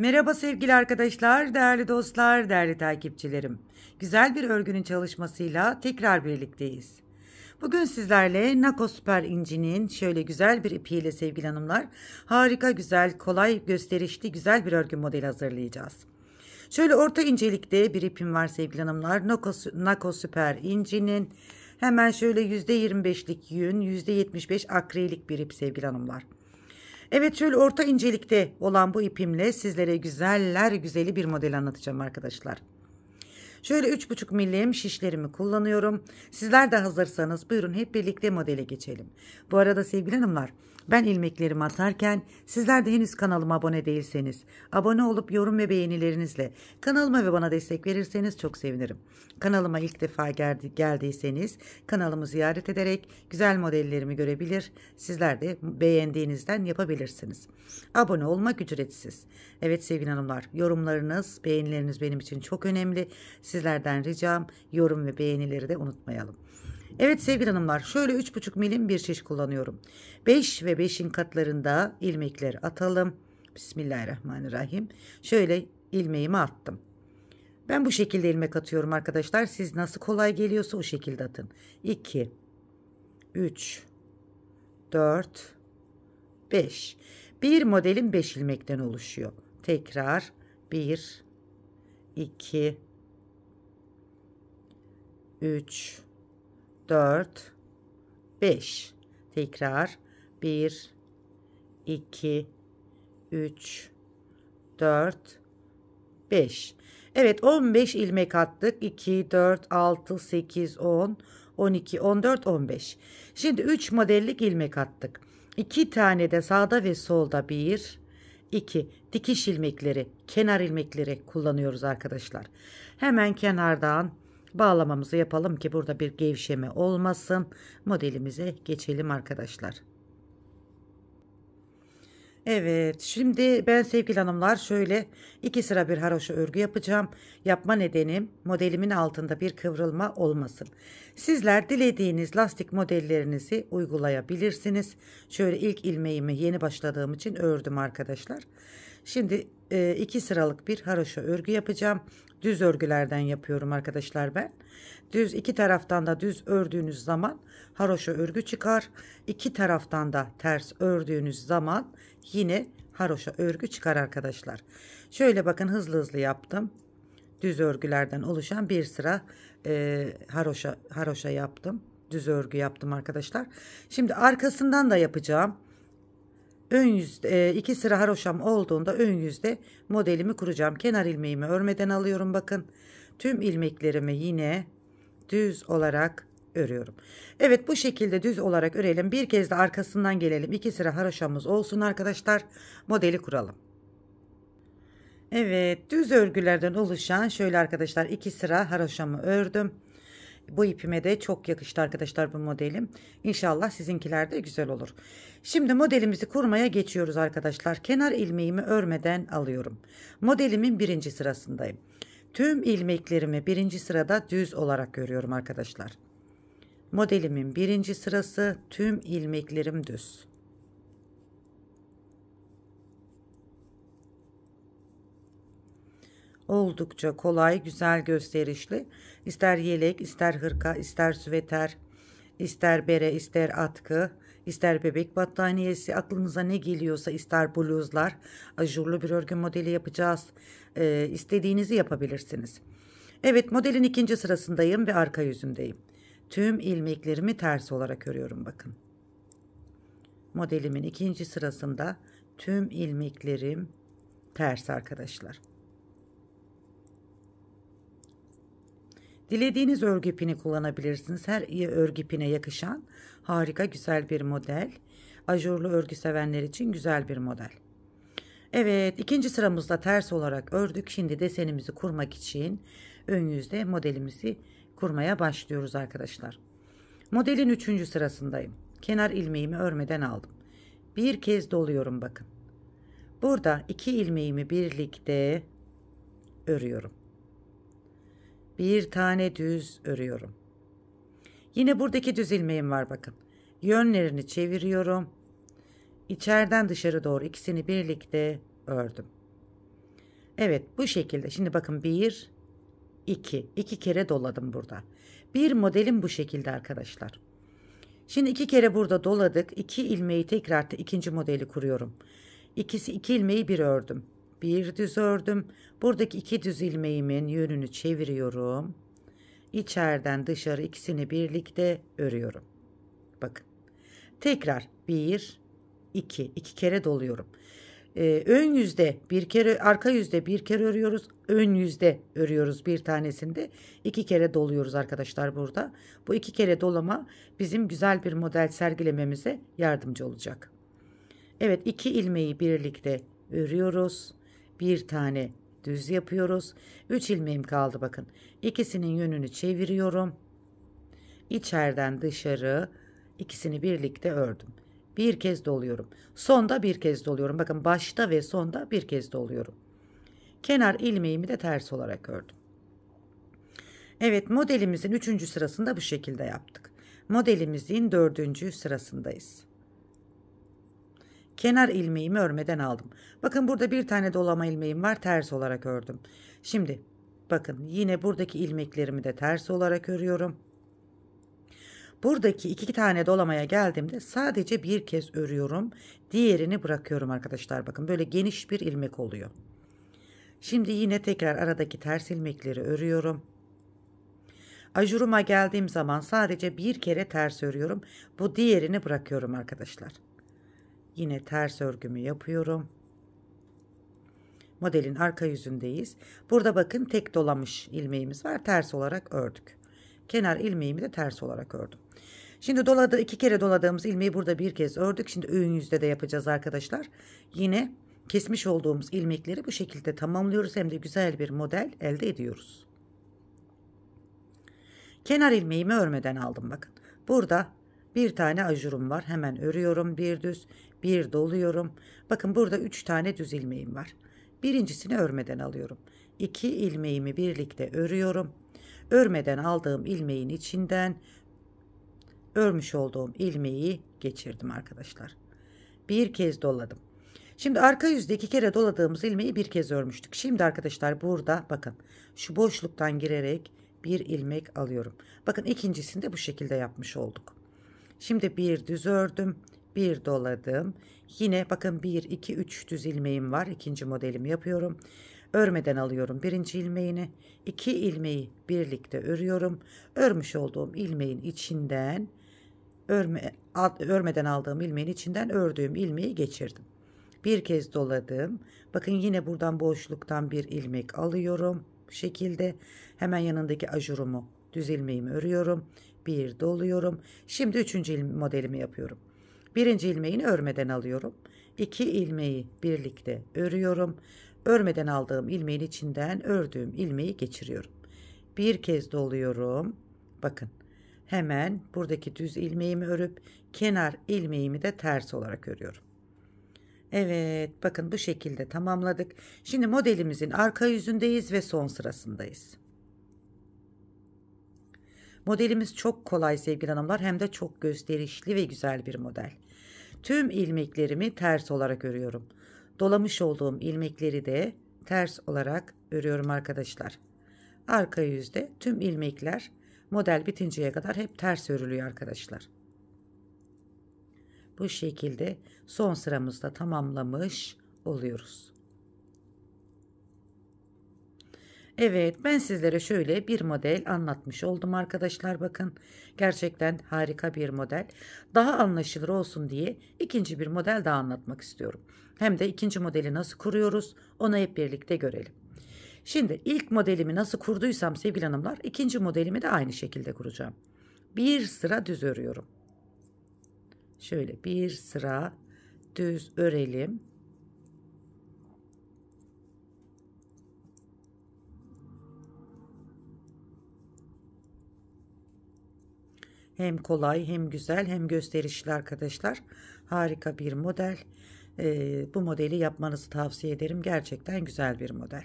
Merhaba sevgili arkadaşlar, değerli dostlar, değerli takipçilerim. Güzel bir örgünün çalışmasıyla tekrar birlikteyiz. Bugün sizlerle Nako Super İnci'nin şöyle güzel bir ipiyle sevgili hanımlar harika güzel, kolay, gösterişli güzel bir örgü modeli hazırlayacağız. Şöyle orta incelikte bir ipim var sevgili hanımlar. Nako, Nako Super İnci'nin hemen şöyle %25'lik yün, %75 akrilik bir ip sevgili hanımlar. Evet şöyle orta incelikte olan bu ipimle sizlere güzeller güzeli bir model anlatacağım arkadaşlar. Şöyle 3,5 milim şişlerimi kullanıyorum. Sizler de hazırsanız buyurun hep birlikte modele geçelim. Bu arada sevgili hanımlar ben ilmeklerimi atarken sizler de henüz kanalıma abone değilseniz, abone olup yorum ve beğenilerinizle kanalıma ve bana destek verirseniz çok sevinirim. Kanalıma ilk defa geldi, geldiyseniz kanalımı ziyaret ederek güzel modellerimi görebilir, sizler de beğendiğinizden yapabilirsiniz. Abone olmak ücretsiz. Evet sevgili hanımlar, yorumlarınız, beğenileriniz benim için çok önemli. Sizlerden ricam yorum ve beğenileri de unutmayalım. Evet sevgili hanımlar şöyle 3,5 milim bir şiş kullanıyorum. 5 ve 5'in katlarında ilmekleri atalım. Bismillahirrahmanirrahim. Şöyle ilmeğimi attım. Ben bu şekilde ilmek atıyorum arkadaşlar. Siz nasıl kolay geliyorsa o şekilde atın. 2 3 4 5 Bir modelin 5 ilmekten oluşuyor. Tekrar 1 2 3 4, 5. Tekrar 1, 2, 3, 4, 5. Evet 15 ilmek attık. 2, 4, 6, 8, 10, 12, 14, 15. Şimdi 3 modellik ilmek attık. 2 tane de sağda ve solda 1, 2 dikiş ilmekleri, kenar ilmekleri kullanıyoruz arkadaşlar. Hemen kenardan Bağlamamızı yapalım ki burada bir gevşeme olmasın. Modelimize geçelim arkadaşlar. Evet şimdi ben sevgili hanımlar şöyle iki sıra bir haroşa örgü yapacağım. Yapma nedenim modelimin altında bir kıvrılma olmasın. Sizler dilediğiniz lastik modellerinizi uygulayabilirsiniz. Şöyle ilk ilmeğimi yeni başladığım için ördüm arkadaşlar. Şimdi e, iki sıralık bir haroşa örgü yapacağım. Düz örgülerden yapıyorum arkadaşlar ben. Düz iki taraftan da düz ördüğünüz zaman haroşa örgü çıkar. İki taraftan da ters ördüğünüz zaman yine haroşa örgü çıkar arkadaşlar. Şöyle bakın hızlı hızlı yaptım. Düz örgülerden oluşan bir sıra e, haroşa haroşa yaptım. Düz örgü yaptım arkadaşlar. Şimdi arkasından da yapacağım. Ön yüzde e, iki sıra haroşam olduğunda ön yüzde modelimi kuracağım. Kenar ilmeğimi örmeden alıyorum bakın. Tüm ilmeklerimi yine düz olarak örüyorum. Evet bu şekilde düz olarak örelim. Bir kez de arkasından gelelim. iki sıra haroşamız olsun arkadaşlar. Modeli kuralım. Evet düz örgülerden oluşan şöyle arkadaşlar iki sıra haroşamı ördüm. Bu ipime de çok yakıştı arkadaşlar bu modelim. İnşallah sizinkiler de güzel olur. Şimdi modelimizi kurmaya geçiyoruz arkadaşlar. Kenar ilmeğimi örmeden alıyorum. Modelimin birinci sırasındayım. Tüm ilmeklerimi birinci sırada düz olarak görüyorum arkadaşlar. Modelimin birinci sırası tüm ilmeklerim düz. oldukça kolay, güzel gösterişli. İster yelek, ister hırka, ister süveter, ister bere, ister atkı, ister bebek battaniyesi, aklınıza ne geliyorsa ister bluzlar, ajurlu bir örgü modeli yapacağız. Ee, istediğinizi yapabilirsiniz. Evet modelin ikinci sırasındayım ve arka yüzümdeyim. Tüm ilmeklerimi ters olarak örüyorum bakın. Modelimin ikinci sırasında tüm ilmeklerim ters arkadaşlar. Dilediğiniz örgü ipini kullanabilirsiniz. Her iyi örgü ipine yakışan harika güzel bir model. Ajurlu örgü sevenler için güzel bir model. Evet ikinci sıramızda ters olarak ördük. Şimdi desenimizi kurmak için ön yüzde modelimizi kurmaya başlıyoruz arkadaşlar. Modelin üçüncü sırasındayım. Kenar ilmeğimi örmeden aldım. Bir kez doluyorum bakın. Burada iki ilmeğimi birlikte örüyorum bir tane düz örüyorum. Yine buradaki düz ilmeğim var bakın. Yönlerini çeviriyorum. İçeriden dışarı doğru ikisini birlikte ördüm. Evet bu şekilde. Şimdi bakın bir, iki. iki kere doladım burada. Bir modelim bu şekilde arkadaşlar. Şimdi iki kere burada doladık. İki ilmeği tekrar da ikinci modeli kuruyorum. İkisi iki ilmeği bir ördüm bir düz ördüm. Buradaki iki düz ilmeğimin yönünü çeviriyorum. İçeriden dışarı ikisini birlikte örüyorum. Bakın. Tekrar bir, iki, iki kere doluyorum. Ee, ön yüzde bir kere, arka yüzde bir kere örüyoruz. Ön yüzde örüyoruz bir tanesinde. iki kere doluyoruz arkadaşlar burada. Bu iki kere dolama bizim güzel bir model sergilememize yardımcı olacak. Evet iki ilmeği birlikte örüyoruz bir tane düz yapıyoruz. 3 ilmeğim kaldı bakın. İkisinin yönünü çeviriyorum. İçeriden dışarı ikisini birlikte ördüm. Bir kez doluyorum. Sonda bir kez doluyorum. Bakın başta ve sonda bir kez doluyorum. Kenar ilmeğimi de ters olarak ördüm. Evet modelimizin 3. sırasında bu şekilde yaptık. Modelimizin 4. sırasındayız. Kenar ilmeğimi örmeden aldım. Bakın burada bir tane dolama ilmeğim var ters olarak ördüm. Şimdi bakın yine buradaki ilmeklerimi de ters olarak örüyorum. Buradaki iki tane dolamaya geldiğimde sadece bir kez örüyorum. Diğerini bırakıyorum arkadaşlar. Bakın böyle geniş bir ilmek oluyor. Şimdi yine tekrar aradaki ters ilmekleri örüyorum. Ajuruma geldiğim zaman sadece bir kere ters örüyorum. Bu diğerini bırakıyorum arkadaşlar. Yine ters örgümü yapıyorum. Modelin arka yüzündeyiz. Burada bakın tek dolamış ilmeğimiz var. Ters olarak ördük. Kenar ilmeğimi de ters olarak ördüm. Şimdi doladı iki kere doladığımız ilmeği burada bir kez ördük. Şimdi öğün yüzde de yapacağız arkadaşlar. Yine kesmiş olduğumuz ilmekleri bu şekilde tamamlıyoruz. Hem de güzel bir model elde ediyoruz. Kenar ilmeğimi örmeden aldım bakın. Burada bir tane ajurum var. Hemen örüyorum bir düz. Bir doluyorum. Bakın burada üç tane düz ilmeğim var. Birincisini örmeden alıyorum. İki ilmeğimi birlikte örüyorum. Örmeden aldığım ilmeğin içinden örmüş olduğum ilmeği geçirdim arkadaşlar. Bir kez doladım. Şimdi arka yüzde iki kere doladığımız ilmeği bir kez örmüştük. Şimdi arkadaşlar burada bakın şu boşluktan girerek bir ilmek alıyorum. Bakın ikincisini de bu şekilde yapmış olduk. Şimdi bir düz ördüm bir doladım. Yine bakın 1 2 3 düz ilmeğim var. İkinci modelimi yapıyorum. Örmeden alıyorum birinci ilmeğini. 2 ilmeği birlikte örüyorum. Örmüş olduğum ilmeğin içinden örme örmeden aldığım ilmeğin içinden ördüğüm ilmeği geçirdim. Bir kez doladım. Bakın yine buradan boşluktan bir ilmek alıyorum. Bu şekilde hemen yanındaki ajurumu düz ilmeğimi örüyorum. Bir doluyorum. Şimdi üçüncü modelimi yapıyorum. Birinci ilmeğini örmeden alıyorum. İki ilmeği birlikte örüyorum. Örmeden aldığım ilmeğin içinden ördüğüm ilmeği geçiriyorum. Bir kez doluyorum. Bakın hemen buradaki düz ilmeğimi örüp kenar ilmeğimi de ters olarak örüyorum. Evet bakın bu şekilde tamamladık. Şimdi modelimizin arka yüzündeyiz ve son sırasındayız. Modelimiz çok kolay sevgili hanımlar hem de çok gösterişli ve güzel bir model. Tüm ilmeklerimi ters olarak örüyorum. Dolamış olduğum ilmekleri de ters olarak örüyorum arkadaşlar. Arka yüzde tüm ilmekler model bitinceye kadar hep ters örülüyor arkadaşlar. Bu şekilde son sıramızda tamamlamış oluyoruz. Evet ben sizlere şöyle bir model anlatmış oldum arkadaşlar bakın gerçekten harika bir model daha anlaşılır olsun diye ikinci bir model daha anlatmak istiyorum hem de ikinci modeli nasıl kuruyoruz onu hep birlikte görelim. Şimdi ilk modelimi nasıl kurduysam sevgili hanımlar ikinci modelimi de aynı şekilde kuracağım. Bir sıra düz örüyorum. Şöyle bir sıra düz örelim. Hem kolay hem güzel hem gösterişli arkadaşlar. Harika bir model. Ee, bu modeli yapmanızı tavsiye ederim. Gerçekten güzel bir model.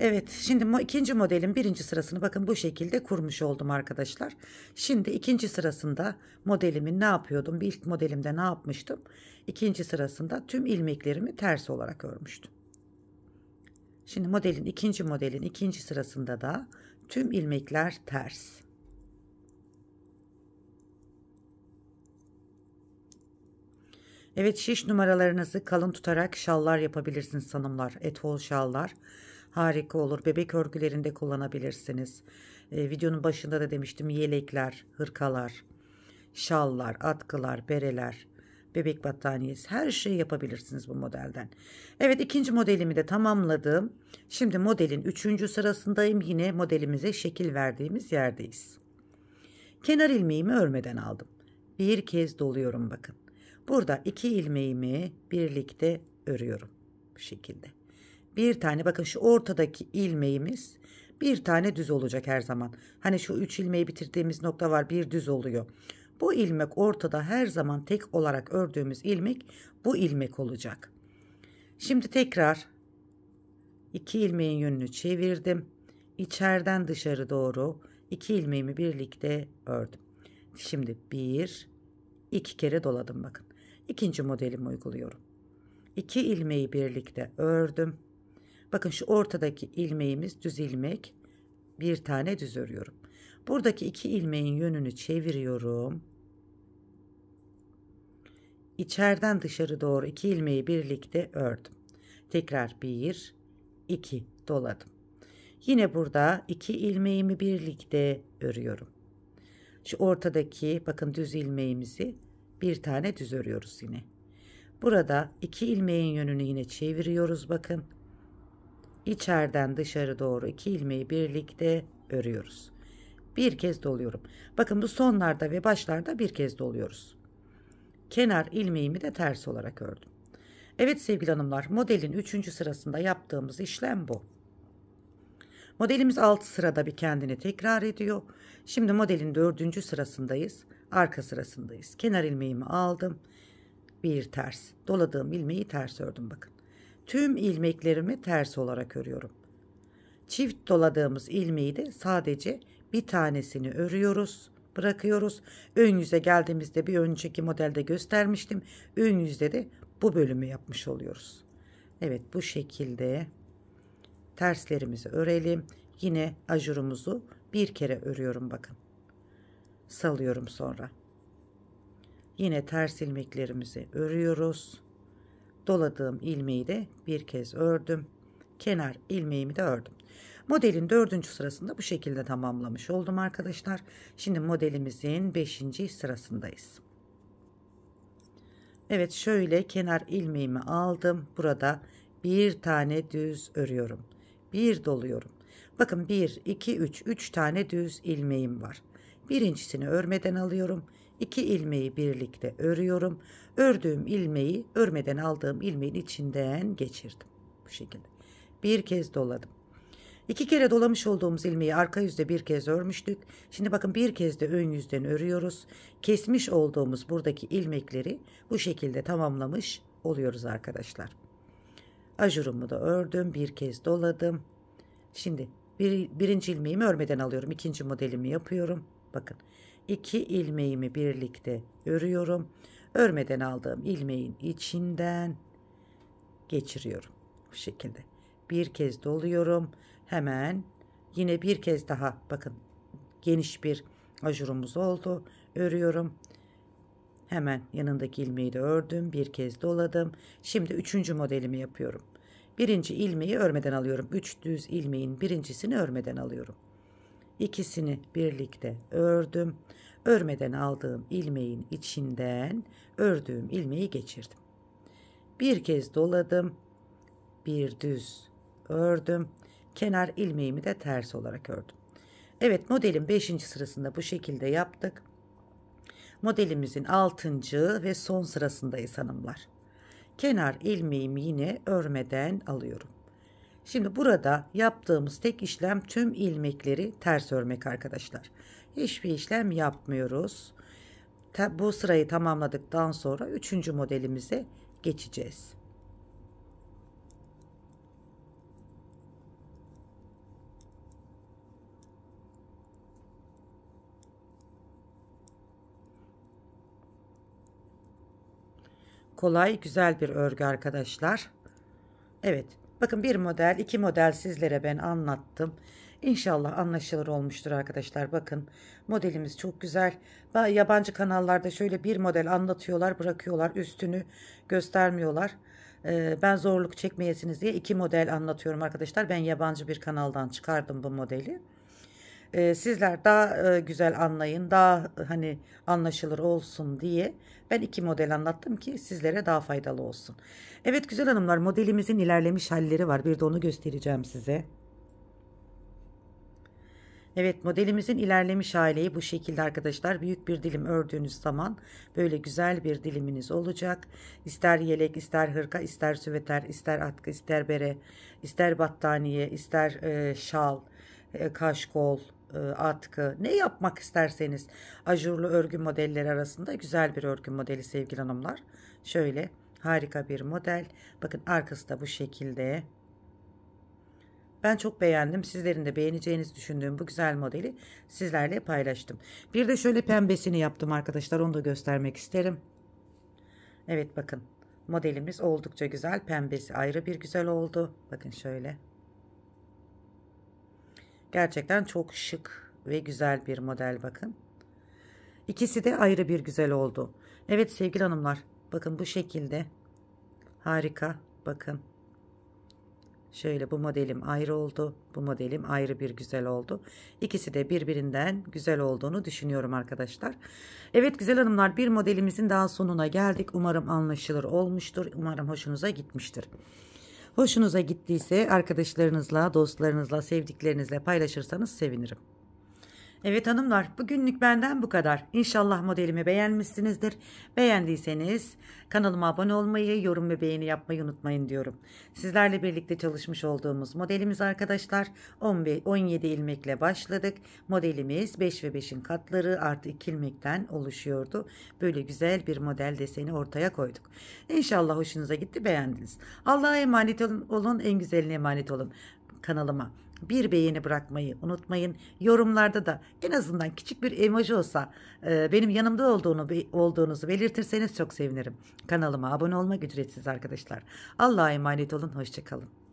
Evet şimdi ikinci modelin birinci sırasını bakın bu şekilde kurmuş oldum arkadaşlar. Şimdi ikinci sırasında modelimi ne yapıyordum? Bir ilk modelimde ne yapmıştım? İkinci sırasında tüm ilmeklerimi ters olarak örmüştüm. Şimdi modelin ikinci modelin ikinci sırasında da tüm ilmekler ters. Evet şiş numaralarınızı kalın tutarak şallar yapabilirsiniz hanımlar. Etol şallar harika olur. Bebek örgülerinde kullanabilirsiniz. E, videonun başında da demiştim yelekler, hırkalar, şallar, atkılar, bereler, bebek battaniyesi her şeyi yapabilirsiniz bu modelden. Evet ikinci modelimi de tamamladım. Şimdi modelin üçüncü sırasındayım. Yine modelimize şekil verdiğimiz yerdeyiz. Kenar ilmeğimi örmeden aldım. Bir kez doluyorum bakın. Burada iki ilmeğimi birlikte örüyorum bu şekilde. Bir tane bakın şu ortadaki ilmeğimiz bir tane düz olacak her zaman. Hani şu üç ilmeği bitirdiğimiz nokta var bir düz oluyor. Bu ilmek ortada her zaman tek olarak ördüğümüz ilmek bu ilmek olacak. Şimdi tekrar iki ilmeğin yönünü çevirdim. İçeriden dışarı doğru iki ilmeğimi birlikte ördüm. Şimdi bir, iki kere doladım bakın ikinci modelimi uyguluyorum. İki ilmeği birlikte ördüm. Bakın şu ortadaki ilmeğimiz düz ilmek. Bir tane düz örüyorum. Buradaki iki ilmeğin yönünü çeviriyorum. İçeriden dışarı doğru iki ilmeği birlikte ördüm. Tekrar bir, iki doladım. Yine burada iki ilmeğimi birlikte örüyorum. Şu ortadaki bakın düz ilmeğimizi bir tane düz örüyoruz yine. Burada iki ilmeğin yönünü yine çeviriyoruz bakın. İçeriden dışarı doğru iki ilmeği birlikte örüyoruz. Bir kez doluyorum. Bakın bu sonlarda ve başlarda bir kez doluyoruz. Kenar ilmeğimi de ters olarak ördüm. Evet sevgili hanımlar modelin 3. sırasında yaptığımız işlem bu. Modelimiz 6 sırada bir kendini tekrar ediyor. Şimdi modelin 4. sırasındayız. Arka sırasındayız. Kenar ilmeğimi aldım. Bir ters. Doladığım ilmeği ters ördüm bakın. Tüm ilmeklerimi ters olarak örüyorum. Çift doladığımız ilmeği de sadece bir tanesini örüyoruz bırakıyoruz. Ön yüze geldiğimizde bir önceki modelde göstermiştim. Ön yüzde de bu bölümü yapmış oluyoruz. Evet bu şekilde terslerimizi örelim. Yine ajurumuzu bir kere örüyorum bakın salıyorum sonra. Yine ters ilmeklerimizi örüyoruz. Doladığım ilmeği de bir kez ördüm. Kenar ilmeğimi de ördüm. Modelin dördüncü sırasında bu şekilde tamamlamış oldum arkadaşlar. Şimdi modelimizin beşinci sırasındayız. Evet şöyle kenar ilmeğimi aldım. Burada bir tane düz örüyorum. Bir doluyorum. Bakın 1, 2, 3, 3 tane düz ilmeğim var. Birincisini örmeden alıyorum. İki ilmeği birlikte örüyorum. Ördüğüm ilmeği örmeden aldığım ilmeğin içinden geçirdim. Bu şekilde. Bir kez doladım. İki kere dolamış olduğumuz ilmeği arka yüzde bir kez örmüştük. Şimdi bakın bir kez de ön yüzden örüyoruz. Kesmiş olduğumuz buradaki ilmekleri bu şekilde tamamlamış oluyoruz arkadaşlar. Ajurumu da ördüm. Bir kez doladım. Şimdi bir, birinci ilmeğimi örmeden alıyorum. ikinci modelimi yapıyorum. Bakın iki ilmeğimi birlikte örüyorum. Örmeden aldığım ilmeğin içinden geçiriyorum. Bu şekilde. Bir kez doluyorum. Hemen yine bir kez daha bakın geniş bir ajurumuz oldu. Örüyorum. Hemen yanındaki ilmeği de ördüm. Bir kez doladım. Şimdi üçüncü modelimi yapıyorum. Birinci ilmeği örmeden alıyorum. Üç düz ilmeğin birincisini örmeden alıyorum. İkisini birlikte ördüm. Örmeden aldığım ilmeğin içinden ördüğüm ilmeği geçirdim. Bir kez doladım. Bir düz ördüm. Kenar ilmeğimi de ters olarak ördüm. Evet modelin 5. sırasında bu şekilde yaptık. Modelimizin 6. ve son sırasındayız hanımlar. Kenar ilmeğimi yine örmeden alıyorum. Şimdi burada yaptığımız tek işlem tüm ilmekleri ters örmek arkadaşlar. Hiçbir işlem yapmıyoruz. Bu sırayı tamamladıktan sonra üçüncü modelimize geçeceğiz. kolay güzel bir örgü arkadaşlar. Evet Bakın bir model, iki model sizlere ben anlattım. İnşallah anlaşılır olmuştur arkadaşlar. Bakın modelimiz çok güzel. Yabancı kanallarda şöyle bir model anlatıyorlar, bırakıyorlar. Üstünü göstermiyorlar. Ee, ben zorluk çekmeyesiniz diye iki model anlatıyorum arkadaşlar. Ben yabancı bir kanaldan çıkardım bu modeli e, sizler daha e, güzel anlayın daha e, hani anlaşılır olsun diye ben iki model anlattım ki sizlere daha faydalı olsun. Evet güzel hanımlar modelimizin ilerlemiş halleri var bir de onu göstereceğim size. Evet modelimizin ilerlemiş hali bu şekilde arkadaşlar. Büyük bir dilim ördüğünüz zaman böyle güzel bir diliminiz olacak. İster yelek, ister hırka, ister süveter, ister atkı, ister bere, ister battaniye, ister e, şal, e, kaşkol, e, atkı ne yapmak isterseniz ajurlu örgü modelleri arasında güzel bir örgü modeli sevgili hanımlar. Şöyle harika bir model. Bakın arkası da bu şekilde. Ben çok beğendim. Sizlerin de beğeneceğinizi düşündüğüm bu güzel modeli sizlerle paylaştım. Bir de şöyle pembesini yaptım arkadaşlar. Onu da göstermek isterim. Evet bakın modelimiz oldukça güzel. Pembesi ayrı bir güzel oldu. Bakın şöyle. Gerçekten çok şık ve güzel bir model bakın. İkisi de ayrı bir güzel oldu. Evet sevgili hanımlar bakın bu şekilde harika bakın. Şöyle bu modelim ayrı oldu. Bu modelim ayrı bir güzel oldu. İkisi de birbirinden güzel olduğunu düşünüyorum arkadaşlar. Evet güzel hanımlar bir modelimizin daha sonuna geldik. Umarım anlaşılır olmuştur. Umarım hoşunuza gitmiştir. Hoşunuza gittiyse arkadaşlarınızla, dostlarınızla, sevdiklerinizle paylaşırsanız sevinirim. Evet hanımlar bugünlük benden bu kadar. İnşallah modelimi beğenmişsinizdir. Beğendiyseniz kanalıma abone olmayı, yorum ve beğeni yapmayı unutmayın diyorum. Sizlerle birlikte çalışmış olduğumuz modelimiz arkadaşlar 15, 17 ilmekle başladık. Modelimiz 5 ve 5'in katları artı 2 ilmekten oluşuyordu. Böyle güzel bir model deseni ortaya koyduk. İnşallah hoşunuza gitti beğendiniz. Allah'a emanet olun, olun en güzeline emanet olun kanalıma bir beğeni bırakmayı unutmayın. Yorumlarda da en azından küçük bir emoji olsa e, benim yanımda olduğunu olduğunuzu belirtirseniz çok sevinirim. Kanalıma abone olmak ücretsiz arkadaşlar. Allah'a emanet olun. Hoşçakalın.